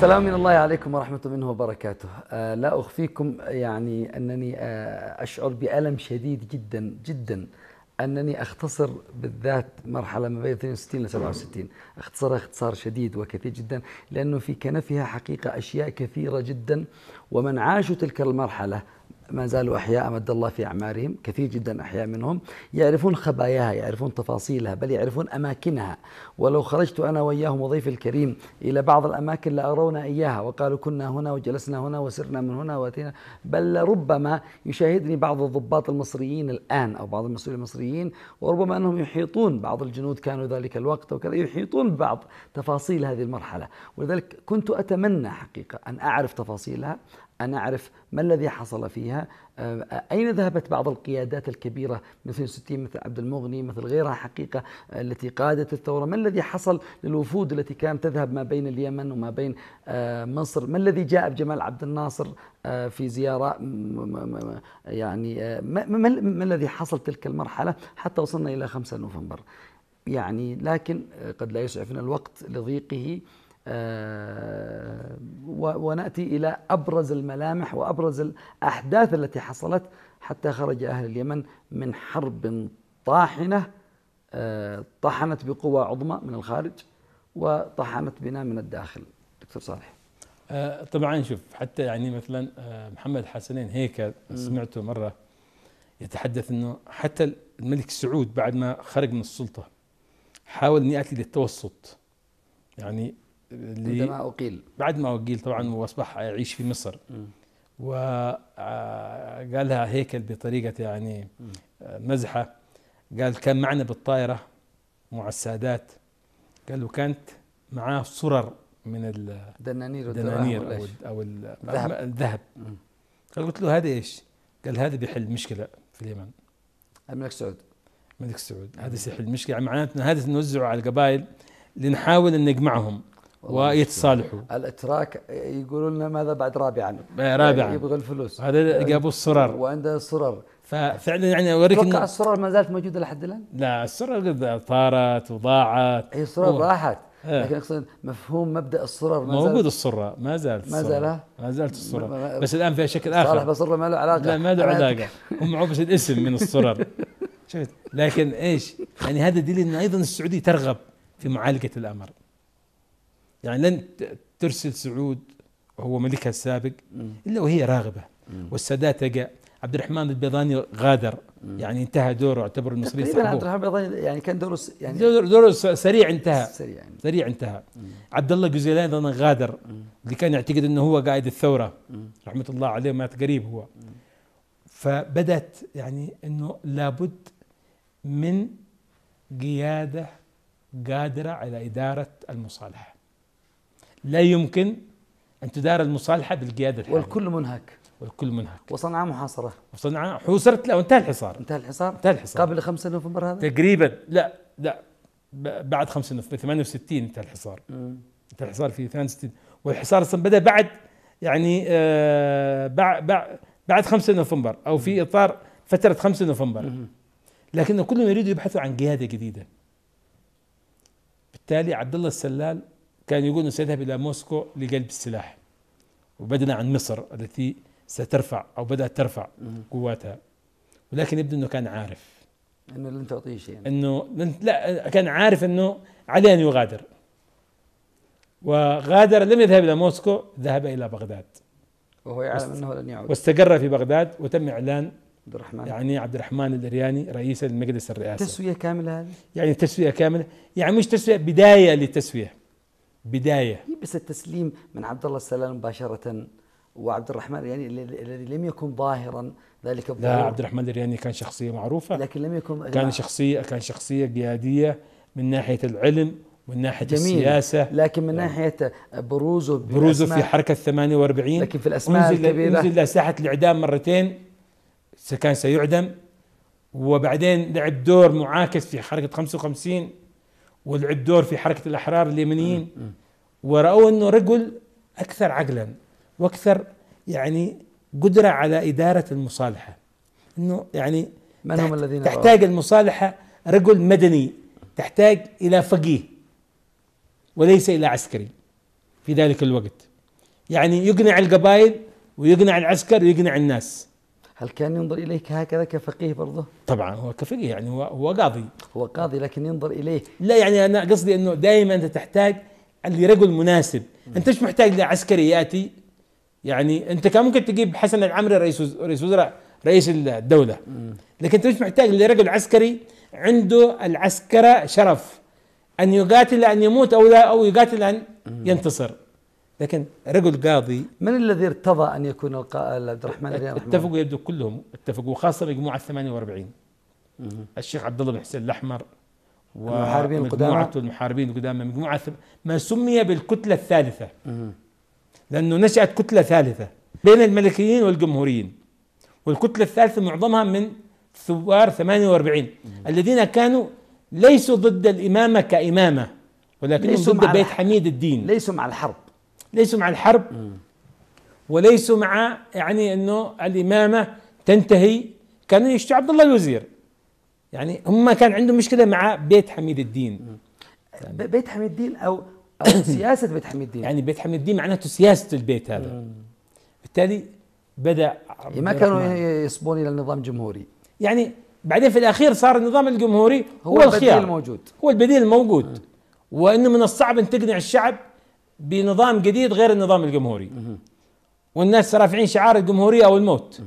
سلام من الله عليكم ورحمة منه وبركاته آه، لا أخفيكم يعني أنني آه، أشعر بألم شديد جدا جدا أنني أختصر بالذات مرحلة ما بين 62 إلى 67 أختصرها اختصار شديد وكثير جدا لأنه في كنفها حقيقة أشياء كثيرة جدا ومن عاشوا تلك المرحلة ما زالوا أحياء أمد الله في أعمارهم كثير جدا أحياء منهم يعرفون خباياها يعرفون تفاصيلها بل يعرفون أماكنها ولو خرجت أنا وإياهم وضيفي الكريم إلى بعض الأماكن لأرونا إياها وقالوا كنا هنا وجلسنا هنا وسرنا من هنا وأتينا بل ربما يشاهدني بعض الضباط المصريين الآن أو بعض المسؤولين المصريين وربما أنهم يحيطون بعض الجنود كانوا ذلك الوقت وكذا يحيطون بعض تفاصيل هذه المرحلة ولذلك كنت أتمنى حقيقة أن أعرف تفاصيلها أن أعرف ما الذي حصل فيها آه، أين ذهبت بعض القيادات الكبيرة مثل ستين مثل عبد المغني مثل غيرها حقيقة آه، التي قادت الثورة ما الذي حصل للوفود التي كانت تذهب ما بين اليمن وما بين آه، مصر ما الذي جاء بجمال عبد الناصر في زيارة يعني ما الذي حصل تلك المرحلة حتى وصلنا إلى 5 نوفمبر يعني لكن قد لا يسعفنا الوقت لضيقه آه، وناتي الى ابرز الملامح وابرز الاحداث التي حصلت حتى خرج اهل اليمن من حرب طاحنه آه، طحنت بقوى عظمى من الخارج وطحنت بنا من الداخل دكتور صالح آه، طبعا شوف حتى يعني مثلا محمد حسنين هيك سمعته مره يتحدث انه حتى الملك سعود بعد ما خرج من السلطه حاول ان ياتي للتوسط يعني عندما أقيل بعد ما أقيل طبعا وأصبح يعيش في مصر وقالها آه، هيكل بطريقة يعني آه، مزحة قال كان معنا بالطائرة مع السادات قال وكانت معاه صرر من الدنانير الدنانير أو, أو الذهب, الذهب. قال قلت له هذا إيش قال هذا بيحل مشكلة في اليمن الملك سعود الملك سعود هذا سيحل مشكلة يعني معناته هذا نوزعه على القبائل لنحاول أن نجمعهم ويتصالحوا الاتراك يقولون لنا ماذا بعد رابعا إيه، رابعا يبغى الفلوس هذا جابوا الصرر وعنده الصرر ففعلا يعني اوريك اتوقع الصرر ما زالت موجوده لحد الان؟ لا الصرر طارت وضاعت هي الصرر راحت إيه. لكن اقصد مفهوم مبدا الصرر ما موجود الصرة ما زالت ما زال ما زالت الصرة ما بس الان فيها شكل اخر صالح بصره ما له علاقه لا ما له علاقه هم بس الاسم من الصرر شفت لكن ايش؟ يعني هذا دليل ان ايضا السعوديه ترغب في معالجه الامر يعني لن ترسل سعود وهو ملكها السابق الا وهي راغبه والسادات جاء عبد الرحمن البيضاني غادر يعني انتهى دوره اعتبر المصريين تقريبا عبد الرحمن البيضاني يعني كان دوره يعني دوره, دور سريع انتهى سريع يعني سريع انتهى عبد الله جزيلان ايضا غادر اللي كان يعتقد انه هو قائد الثوره رحمه الله عليه مات قريب هو فبدات يعني انه لابد من قياده قادره على اداره المصالحه لا يمكن أن تدار المصالحة بالقيادة الحالية والكل منهك والكل منهك وصنعاء محاصرة وصنعاء حوصرت لا وانتهى الحصار انتهى الحصار انتهى الحصار قبل 5 نوفمبر هذا تقريبا لا لا بعد 5 نوفمبر 68 انتهى الحصار مم. انتهى الحصار في 68 والحصار اصلا بدا بعد يعني آه بعد بعد 5 نوفمبر او في اطار فتره 5 نوفمبر لكن كلهم يريدوا يبحثوا عن قياده جديده بالتالي عبد الله السلال كان يقول أنه سيذهب إلى موسكو لجلب السلاح وبدنا عن مصر التي سترفع أو بدأت ترفع قواتها ولكن يبدو أنه كان عارف أنه لن تعطيه شيء يعني. أنه لا كان عارف أنه عليه أن يغادر وغادر لم يذهب إلى موسكو ذهب إلى بغداد وهو يعلم أنه لن يعود واستقر في بغداد وتم إعلان عبد الرحمن يعني عبد الرحمن الدرياني رئيس المجلس الرئاسي تسوية كاملة هذه؟ يعني تسوية كاملة يعني مش تسوية بداية للتسوية بدايه بس التسليم من عبد الله السلام مباشره وعبد الرحمن الرياني الذي لم يكن ظاهرا ذلك لا عبد الرحمن الرياني كان شخصيه معروفه لكن لم يكن كان شخصيه كان شخصيه قياديه من ناحيه العلم من ناحيه جميل. السياسه لكن من نعم. ناحيه بروزه بروزه في حركه 48 لكن في الاسماء أنزل الكبيره انزل ساحه الاعدام مرتين كان سيعدم وبعدين لعب دور معاكس في حركه 55 ولعب دور في حركه الاحرار اليمنيين وراوا انه رجل اكثر عقلا واكثر يعني قدره على اداره المصالحه انه يعني من هم الذين تحتاج المصالحه رجل مدني تحتاج الى فقيه وليس الى عسكري في ذلك الوقت يعني يقنع القبائل ويقنع العسكر ويقنع الناس هل كان ينظر إليك هكذا كفقيه برضه؟ طبعا هو كفقيه يعني هو هو قاضي هو قاضي لكن ينظر إليه لا يعني أنا قصدي أنه دائما أنت تحتاج لرجل مناسب أنت مش محتاج لعسكري يأتي يعني أنت كان ممكن تجيب حسن العمري رئيس رئيس وزراء رئيس الدولة لكن أنت مش محتاج لرجل عسكري عنده العسكرة شرف أن يقاتل أن يموت أو لا أو يقاتل أن ينتصر لكن رجل قاضي من الذي ارتضى ان يكون القا... عبد الرحمن اتفقوا يبدو كلهم اتفقوا خاصه مجموعه 48 الشيخ عبد الله بن حسين الاحمر والمحاربين القدامى المحاربين القدامى مجموعه ما سمي بالكتله الثالثه لانه نشات كتله ثالثه بين الملكيين والجمهوريين والكتله الثالثه معظمها من ثوار 48 الذين كانوا ليسوا ضد الامامه كامامه ولكن ضد بيت حميد الدين ليسوا مع الحرب ليسوا مع الحرب وليسوا مع يعني انه الامامه تنتهي كانوا يشتوا عبد الله الوزير يعني هم كان عندهم مشكله مع بيت حميد الدين يعني بيت حميد الدين او او سياسه بيت حميد الدين يعني بيت حميد الدين معناته سياسه البيت هذا بالتالي بدا يعني ما كانوا يصبون الى النظام جمهوري يعني بعدين في الاخير صار النظام الجمهوري هو, هو الخيار البديل الموجود هو البديل الموجود وانه من الصعب ان تقنع الشعب بنظام جديد غير النظام الجمهوري والناس رافعين شعار الجمهوريه او الموت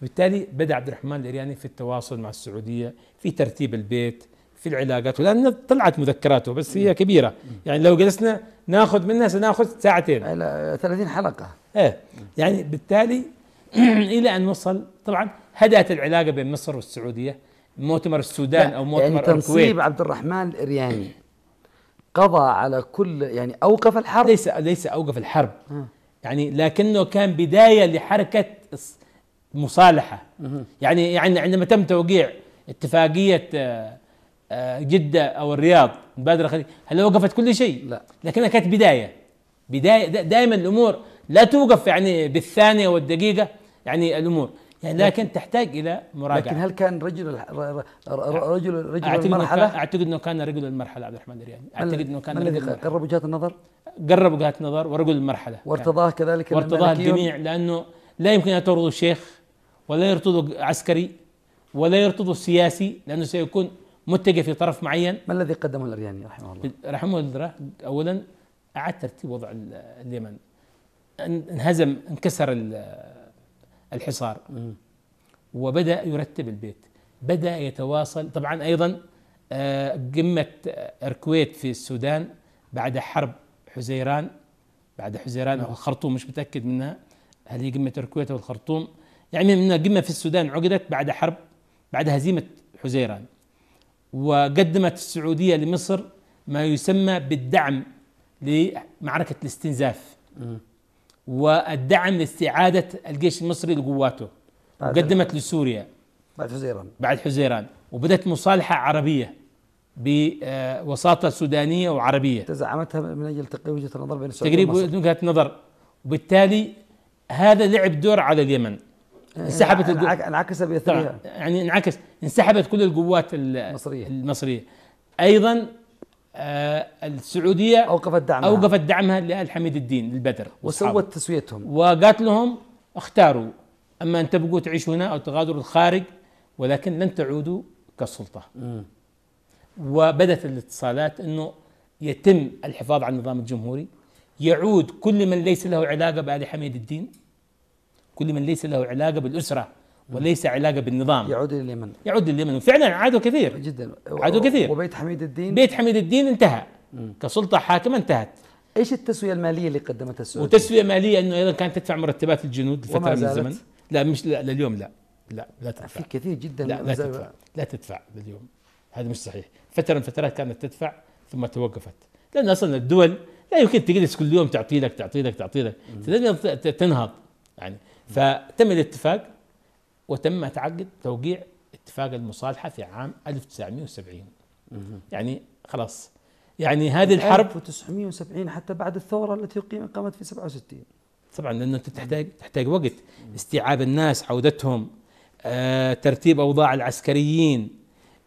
فبالتالي بدا عبد الرحمن الارياني في التواصل مع السعوديه في ترتيب البيت في العلاقات ولان طلعت مذكراته بس هي كبيره يعني لو جلسنا ناخذ منها سناخذ ساعتين 30 حلقه ايه يعني بالتالي الى ان وصل طبعا هدات العلاقه بين مصر والسعوديه مؤتمر السودان او مؤتمر يعني تنصيب عبد الرحمن الارياني قضى على كل يعني اوقف الحرب ليس ليس اوقف الحرب يعني لكنه كان بدايه لحركه مصالحه يعني يعني عندما تم توقيع اتفاقيه آه، آه، جده او الرياض مبادره خليج هل وقفت كل شيء؟ لا لكنها كانت بدايه بدايه دائما الامور لا توقف يعني بالثانيه والدقيقه يعني الامور يعني لكن, لكن تحتاج الى مراجعه لكن هل كان رجل رجل رجل أعتقد المرحله؟ إنه اعتقد انه كان رجل المرحله عبد الرحمن الرياني اعتقد انه كان رجل المرحله قرب وجهات النظر؟ قرب وجهات النظر ورجل المرحله يعني وارتضاه كذلك وارتضاه الجميع لانه لا يمكن ان ترضوا الشيخ ولا يرتضوا عسكري ولا يرتضوا السياسي لانه سيكون متجه في طرف معين ما الذي قدمه الارياني رحمه الله؟ رحمه الله اولا اعاد ترتيب وضع اليمن انهزم انكسر الحصار وبدأ يرتب البيت بدأ يتواصل طبعا أيضا آه، قمة أركويت في السودان بعد حرب حزيران بعد حزيران أو نعم. الخرطوم مش متأكد منها هل هي قمة أركويت أو الخرطوم يعني من قمة في السودان عقدت بعد حرب بعد هزيمة حزيران وقدمت السعودية لمصر ما يسمى بالدعم لمعركة الاستنزاف والدعم لاستعادة الجيش المصري لقواته قدمت لسوريا بعد حزيران بعد حزيران وبدأت مصالحة عربية بوساطة آه، سودانية وعربية تزعمتها من أجل تقريب وجهة النظر بين السعودية تقريب وجهة النظر وبالتالي هذا لعب دور على اليمن إيه، انسحبت انعكس بأثرها يعني انعكس انسحبت كل القوات المصرية المصرية أيضا آه، السعوديه اوقفت دعمها اوقفت دعمها لال حميد الدين البدر وسوت تسويتهم وقالت لهم اختاروا اما ان تبقوا تعيشوا هنا او تغادروا الخارج ولكن لن تعودوا كالسلطه م. وبدات الاتصالات انه يتم الحفاظ على النظام الجمهوري يعود كل من ليس له علاقه بال حميد الدين كل من ليس له علاقه بالاسره وليس علاقه بالنظام يعود الى اليمن يعود الى اليمن وفعلا عادوا كثير جدا عادوا كثير وبيت حميد الدين بيت حميد الدين انتهى مم. كسلطه حاكمه انتهت ايش التسويه الماليه اللي قدمتها السعوديه؟ وتسويه ماليه انه ايضا كانت تدفع مرتبات الجنود لفتره من الزمن لا مش لا لليوم لا لا لا تدفع في كثير جدا لا لا تدفع لا تدفع لليوم هذا مش صحيح فتره من فترات كانت تدفع ثم توقفت لان اصلا الدول لا يمكن تجلس كل يوم تعطي لك تعطي لك تعطي لك تنهض يعني فتم الاتفاق وتم تعقد توقيع اتفاق المصالحه في عام 1970 يعني خلاص يعني هذه الحرب 1970 حتى بعد الثوره التي قامت في 67 طبعا لانه انت تحتاج تحتاج وقت استيعاب الناس عودتهم آه، ترتيب اوضاع العسكريين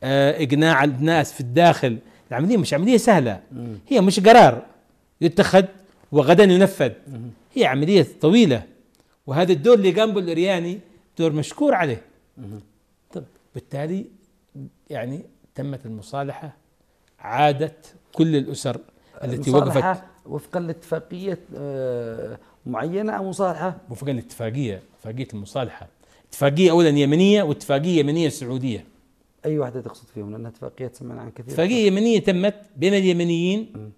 آه، اقناع الناس في الداخل العمليه مش عمليه سهله هي مش قرار يتخذ وغدا ينفذ هي عمليه طويله وهذا الدور اللي قام به الارياني دور مشكور عليه طب بالتالي يعني تمت المصالحة عادت كل الأسر التي وقفت وفقا لاتفاقية آه، معينة أو مصالحة وفقا لاتفاقية اتفاقية المصالحة اتفاقية أولا يمنية واتفاقية يمنية سعودية أي واحدة تقصد فيهم لأن اتفاقيات سمعنا عن كثير اتفاقية يمنية تمت بين اليمنيين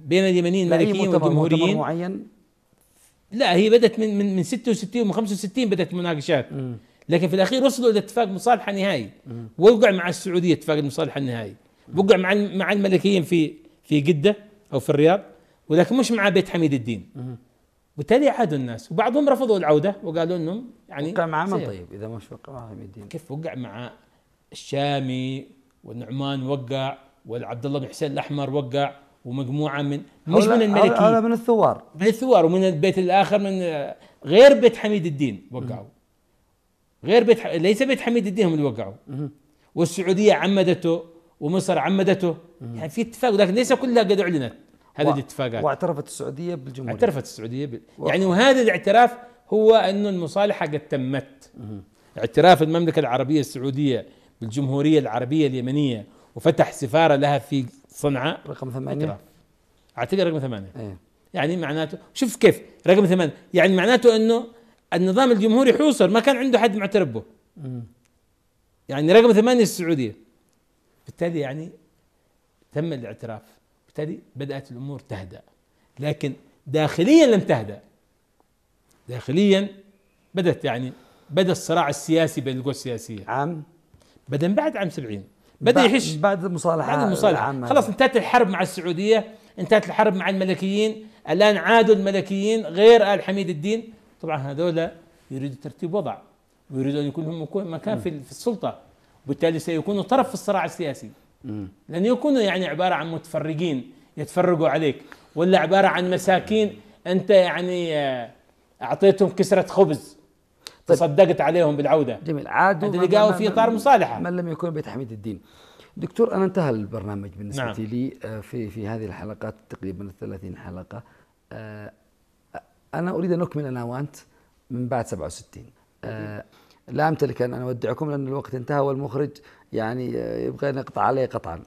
بين اليمنيين الملكيين والجمهوريين معين لا هي بدات من من من 66 ومن 65 بدات مناقشات لكن في الاخير وصلوا الى اتفاق مصالحه نهائي وقع مع السعوديه اتفاق المصالحه النهائي وقع مع مع الملكيين في في جده او في الرياض ولكن مش مع بيت حميد الدين وبالتالي عادوا الناس وبعضهم رفضوا العوده وقالوا انهم يعني وقع مع من طيب اذا مش وقع مع حميد الدين كيف وقع مع الشامي والنعمان وقع والعبد الله بن حسين الاحمر وقع ومجموعه من مش من الملكيين هذا من الثوار من الثوار ومن البيت الاخر من غير بيت حميد الدين وقعوا غير بيت ح... ليس بيت حميد الدين هم اللي وقعوا والسعوديه عمدته ومصر عمدته يعني في اتفاق ولكن ليس كلها قد اعلنت هذه و... الاتفاقات واعترفت السعوديه بالجمهوريه اعترفت السعوديه بال... و... يعني وهذا الاعتراف هو انه المصالحه قد تمت اعتراف المملكه العربيه السعوديه بالجمهوريه العربيه اليمنيه وفتح سفاره لها في صنعاء رقم ثمانية اعتراف اعتقد رقم ثمانية أيه. يعني معناته شوف كيف رقم ثمانية يعني معناته انه النظام الجمهوري حوصر ما كان عنده حد معترف به يعني رقم ثمانية السعودية بالتالي يعني تم الاعتراف بالتالي بدأت الأمور تهدأ لكن داخليا لم تهدأ داخليا بدأت يعني بدأ الصراع السياسي بين القوى السياسية عام بدأ بعد عام 70 بدا يحش بعد المصالحه بعد المصالحه خلاص انتهت الحرب مع السعوديه انتهت الحرب مع الملكيين الان عادوا الملكيين غير ال حميد الدين طبعا هذول يريدوا ترتيب وضع ويريدوا ان يكون لهم مكان في السلطه وبالتالي سيكونوا طرف في الصراع السياسي لن يكونوا يعني عباره عن متفرقين يتفرقوا عليك ولا عباره عن مساكين انت يعني آه، اعطيتهم كسره خبز تصدقت طيب. عليهم بالعوده جميل عادوا اللي قالوا في اطار مصالحه من لم يكن بتحميد الدين دكتور انا انتهى البرنامج بالنسبه نعم. لي آه، في في هذه الحلقات تقريبا 30 حلقه آه، انا اريد ان اكمل انا وانت من بعد 67 آه، لا امتلك ان اودعكم لان الوقت انتهى والمخرج يعني يبغى نقطع عليه قطعا